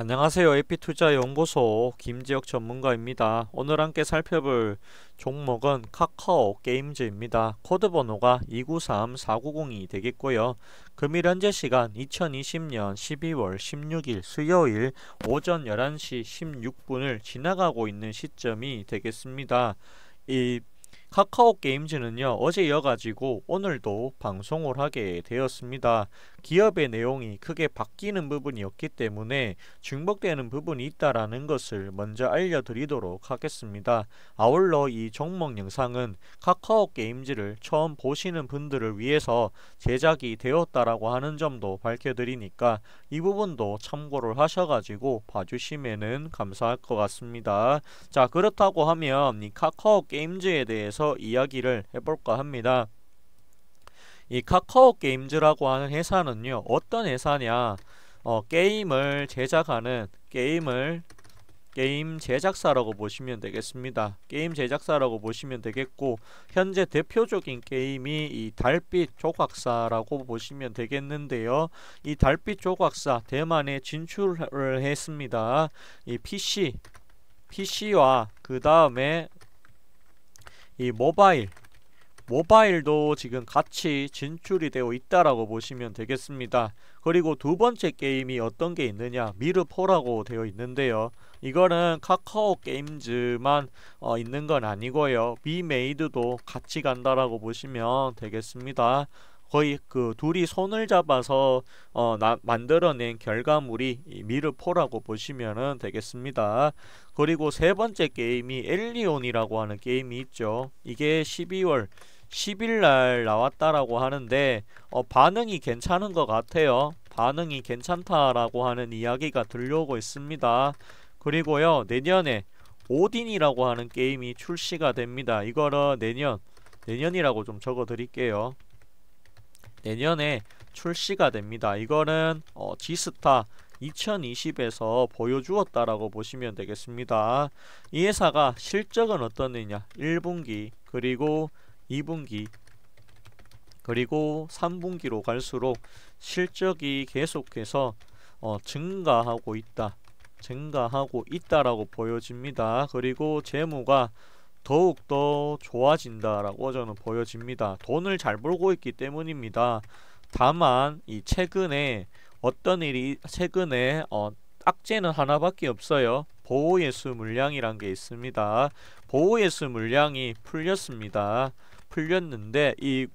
안녕하세요. 에피투자 연구소 김지혁 전문가입니다. 오늘 함께 살펴볼 종목은 카카오 게임즈입니다. 코드 번호가 293490이 되겠고요. 금일 현재 시간 2020년 12월 16일 수요일 오전 11시 16분을 지나가고 있는 시점이 되겠습니다. 이 카카오 게임즈는요 어제 이어가지고 오늘도 방송을 하게 되었습니다. 기업의 내용이 크게 바뀌는 부분이 없기 때문에 중복되는 부분이 있다라는 것을 먼저 알려드리도록 하겠습니다. 아울러 이 종목 영상은 카카오 게임즈를 처음 보시는 분들을 위해서 제작이 되었다라고 하는 점도 밝혀드리니까 이 부분도 참고를 하셔가지고 봐주시면 감사할 것 같습니다. 자 그렇다고 하면 이 카카오 게임즈에 대해서 대해서 이야기를 해볼까 합니다. 이 카카오 게임즈라고 하는 회사는요. 어떤 회사냐 어, 게임을 제작하는 게임을 게임 제작사라고 보시면 되겠습니다. 게임 제작사라고 보시면 되겠고 현재 대표적인 게임이 이 달빛 조각사라고 보시면 되겠는데요. 이 달빛 조각사 대만에 진출을 했습니다. 이 PC PC와 그 다음에 이 모바일 모바일도 지금 같이 진출이 되어 있다라고 보시면 되겠습니다. 그리고 두 번째 게임이 어떤 게 있느냐 미르포라고 되어 있는데요. 이거는 카카오 게임즈만 어, 있는 건 아니고요. 미메이드도 같이 간다라고 보시면 되겠습니다. 거의 그 둘이 손을 잡아서 어, 나, 만들어낸 결과물이 미르포라고 보시면 되겠습니다. 그리고 세 번째 게임이 엘리온이라고 하는 게임이 있죠. 이게 12월 10일날 나왔다라고 하는데 어, 반응이 괜찮은 것 같아요. 반응이 괜찮다라고 하는 이야기가 들려오고 있습니다. 그리고요 내년에 오딘이라고 하는 게임이 출시가 됩니다. 이거는 내년 내년이라고 좀 적어 드릴게요. 내년에 출시가 됩니다. 이거는 어, G스타 2020에서 보여주었다라고 보시면 되겠습니다. 이 회사가 실적은 어떠느냐 1분기 그리고 2분기 그리고 3분기로 갈수록 실적이 계속해서 어, 증가하고 있다 증가하고 있다라고 보여집니다. 그리고 재무가 더욱더 좋아진다라고 저는 보여집니다. 돈을 잘 벌고 있기 때문입니다. 다만 이 최근에 어떤 일이 최근에 어, 악재는 하나밖에 없어요. 보호예수 물량이란 게 있습니다. 보호예수 물량이 풀렸습니다. 풀렸는데 이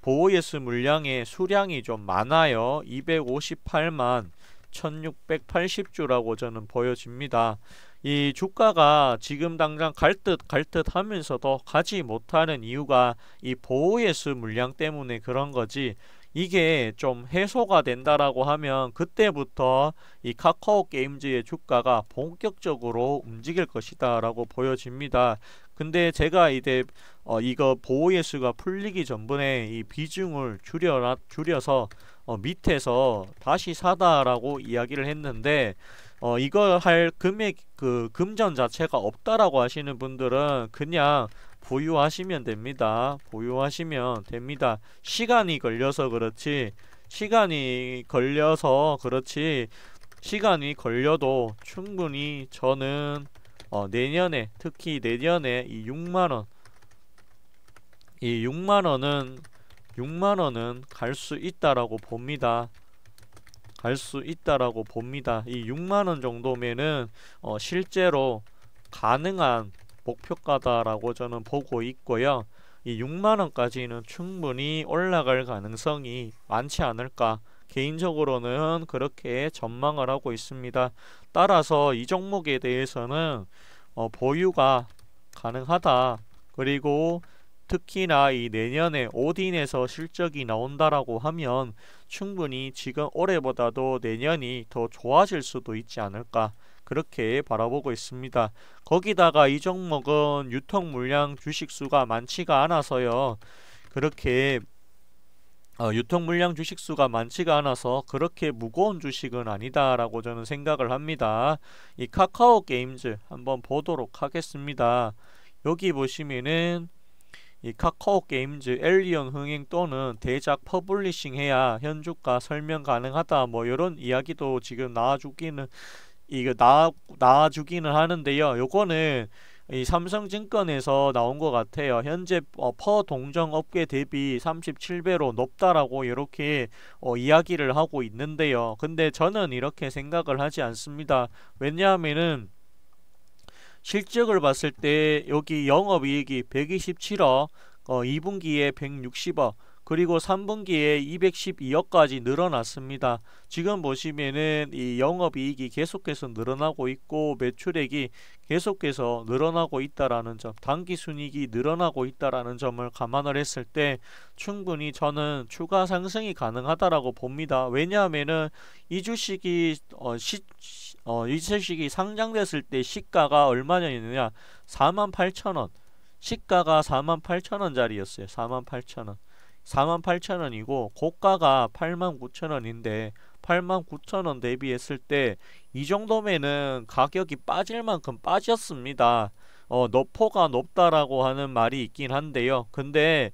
보호예수 물량의 수량이 좀 많아요. 258만 1680주라고 저는 보여집니다. 이 주가가 지금 당장 갈 듯 갈듯 하면서도 가지 못하는 이유가 이 보호예수 물량 때문에 그런 거지 이게 좀 해소가 된다라고 하면 그때부터 이 카카오 게임즈의 주가가 본격적으로 움직일 것이다 라고 보여집니다 근데 제가 이제 어 이거 보호예수가 풀리기 전분에 이 비중을 줄여 줄여서 어 밑에서 다시 사다라고 이야기를 했는데 어, 이걸 할 금액 그 금전 자체가 없다라고 하시는 분들은 그냥 보유하시면 됩니다. 보유하시면 됩니다. 시간이 걸려서 그렇지 시간이 걸려서 그렇지 시간이 걸려도 충분히 저는 어, 내년에 특히 내년에 이 6만원 이 6만원은 6만원은 갈 수 있다라고 봅니다. 갈수 있다라고 봅니다. 이 6만원 정도면은 어 실제로 가능한 목표가다라고 저는 보고 있고요. 이 6만원까지는 충분히 올라갈 가능성이 많지 않을까 개인적으로는 그렇게 전망을 하고 있습니다. 따라서 이 종목에 대해서는 어 보유가 가능하다 그리고 특히나 이 내년에 오딘에서 실적이 나온다라고 하면 충분히 지금 올해보다도 내년이 더 좋아질 수도 있지 않을까 그렇게 바라보고 있습니다. 거기다가 이 종목은 유통 물량 주식 수가 많지가 않아서요. 그렇게 어, 유통 물량 주식 수가 많지가 않아서 그렇게 무거운 주식은 아니다라고 저는 생각을 합니다. 이 카카오 게임즈 한번 보도록 하겠습니다. 여기 보시면은 이 카카오 게임즈 엘리언 흥행 또는 대작 퍼블리싱 해야 현주가 설명 가능하다 뭐 이런 이야기도 지금 나와주기는 이거 나와주기는 하는데요. 요거는 이 삼성증권에서 나온 것 같아요. 현재 어, 퍼 동정 업계 대비 37배로 높다라고 이렇게 어, 이야기를 하고 있는데요. 근데 저는 이렇게 생각을 하지 않습니다. 왜냐하면은 실적을 봤을 때 여기 영업이익이 127억, 어, 2분기에 160억, 그리고 3분기에 212억까지 늘어났습니다. 지금 보시면은 이 영업이익이 계속해서 늘어나고 있고 매출액이 계속해서 늘어나고 있다라는 점, 단기 순이익이 늘어나고 있다라는 점을 감안을 했을 때 충분히 저는 추가 상승이 가능하다라고 봅니다. 왜냐하면은 이 주식이 어, 시, 어, 이 주식이 상장됐을 때 시가가 얼마냐였느냐 48,000원. 시가가 48,000원짜리였어요. 48,000원. 48,000원이고 고가가 89,000원인데 89,000원 대비했을 때 이 정도면은 가격이 빠질 만큼 빠졌습니다. 어, 너포가 높다라고 하는 말이 있긴 한데요. 근데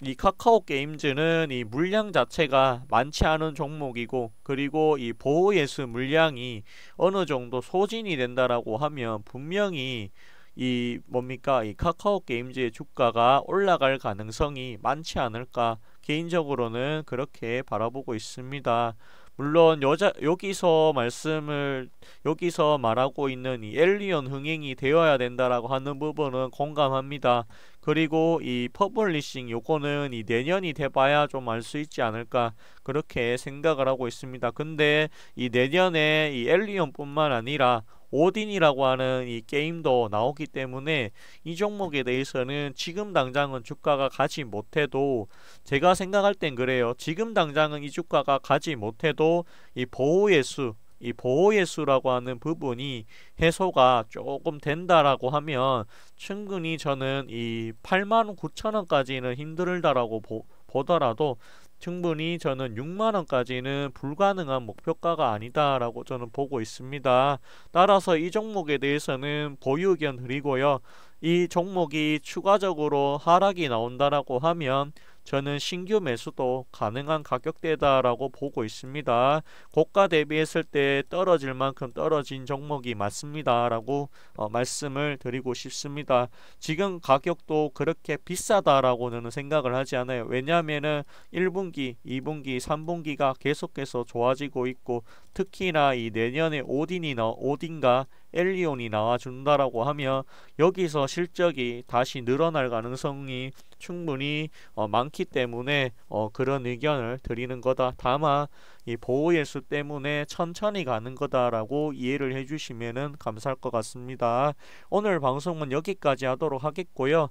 이 카카오 게임즈는 이 물량 자체가 많지 않은 종목이고 그리고 이 보호 예수 물량이 어느 정도 소진이 된다라고 하면 분명히 이 뭡니까 이 카카오 게임즈의 주가가 올라갈 가능성이 많지 않을까 개인적으로는 그렇게 바라보고 있습니다. 물론 여자 여기서 말씀을 여기서 말하고 있는 이 엘리언 흥행이 되어야 된다라고 하는 부분은 공감합니다. 그리고 이 퍼블리싱 요거는 이 내년이 돼봐야 좀 알 수 있지 않을까 그렇게 생각을 하고 있습니다. 근데 이 내년에 이 엘리언뿐만 아니라 오딘이라고 하는 이 게임도 나오기 때문에 이 종목에 대해서는 지금 당장은 주가가 가지 못해도 제가 생각할 땐 그래요. 지금 당장은 이 주가가 가지 못해도 이 보호 예수 이 보호예수라고 하는 부분이 해소가 조금 된다라고 하면 충분히 저는 이 8만 9천 원까지는 힘들다라고 보, 보더라도 충분히 저는 6만원까지는 불가능한 목표가가 아니다라고 저는 보고 있습니다. 따라서 이 종목에 대해서는 보유 의견 드리고요. 이 종목이 추가적으로 하락이 나온다라고 하면 저는 신규 매수도 가능한 가격대다라고 보고 있습니다. 고가 대비했을 때 떨어질 만큼 떨어진 종목이 맞습니다라고 어, 말씀을 드리고 싶습니다. 지금 가격도 그렇게 비싸다라고는 생각을 하지 않아요. 왜냐하면은 1분기, 2분기, 3분기가 계속해서 좋아지고 있고 특히나 이 내년에 오딘이나 오딘과 엘리온이 나와준다라고 하면 여기서 실적이 다시 늘어날 가능성이 충분히 어, 많기 때문에 어, 그런 의견을 드리는 거다. 다만 이 보호예수 때문에 천천히 가는 거다라고 이해를 해주시면 감사할 것 같습니다. 오늘 방송은 여기까지 하도록 하겠고요.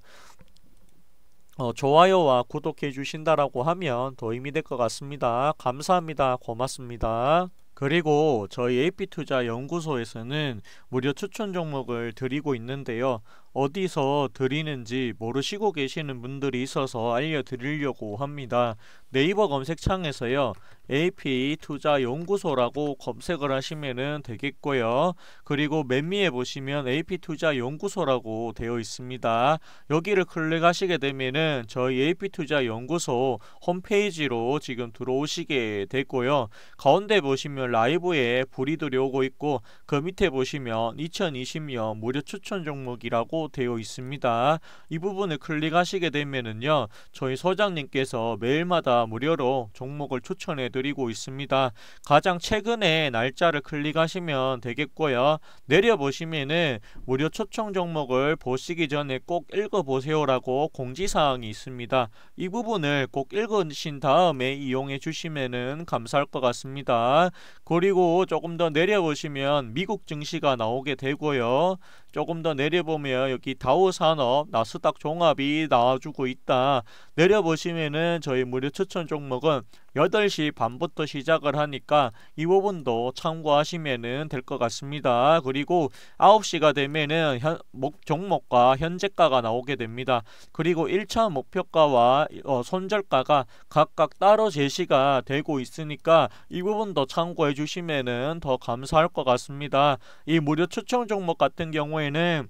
어, 좋아요와 구독해 주신다라고 하면 도움이 될 것 같습니다. 감사합니다. 고맙습니다. 그리고 저희 AP투자연구소에서는 무료 추천 종목을 드리고 있는데요. 어디서 드리는지 모르시고 계시는 분들이 있어서 알려드리려고 합니다. 네이버 검색창에서요. a p 투자 연구소라고 검색을 하시면 되겠고요. 그리고 맨 위에 보시면 AP 투자 연구소라고 되어 있습니다. 여기를 클릭하시게 되면은 저희 AP 투자 연구소 홈페이지로 지금 들어오시게 됐고요. 가운데 보시면 라이브에 불이 들어오고 있고 그 밑에 보시면 2020년 무료 추천 종목이라고 되어 있습니다. 이 부분을 클릭하시게 되면은요. 저희 소장님께서 매일마다 무료로 종목을 추천해 드리고 있습니다. 가장 최근에 날짜를 클릭하시면 되겠고요. 내려보시면은 무료 초청 종목을 보시기 전에 꼭 읽어보세요라고 공지사항이 있습니다. 이 부분을 꼭 읽으신 다음에 이용해 주시면은 감사할 것 같습니다. 그리고 조금 더 내려보시면 미국 증시가 나오게 되고요. 조금 더 내려보면 여기 다우산업 나스닥 종합이 나와주고 있다. 내려보시면은 저희 무료 추천 종목은 8시 반부터 시작을 하니까 이 부분도 참고하시면 될 것 같습니다. 그리고 9시가 되면은 목, 종목과 현재가가 나오게 됩니다. 그리고 1차 목표가와 어, 손절가가 각각 따로 제시가 되고 있으니까 이 부분도 참고해 주시면은 더 감사할 것 같습니다. 이 무료 추천 종목 같은 경우에는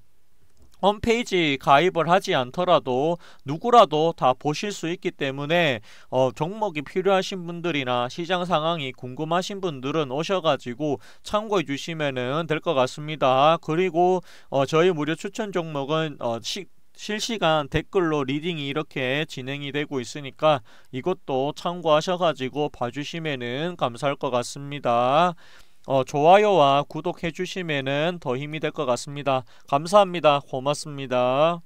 홈페이지 가입을 하지 않더라도 누구라도 다 보실 수 있기 때문에 어, 종목이 필요하신 분들이나 시장 상황이 궁금하신 분들은 오셔가지고 참고해 주시면 될 것 같습니다. 그리고 어, 저희 무료 추천 종목은 어, 시, 실시간 댓글로 리딩이 이렇게 진행이 되고 있으니까 이것도 참고하셔가지고 봐주시면 감사할 것 같습니다. 어, 좋아요와 구독해 주시면 더 힘이 될 것 같습니다. 감사합니다. 고맙습니다.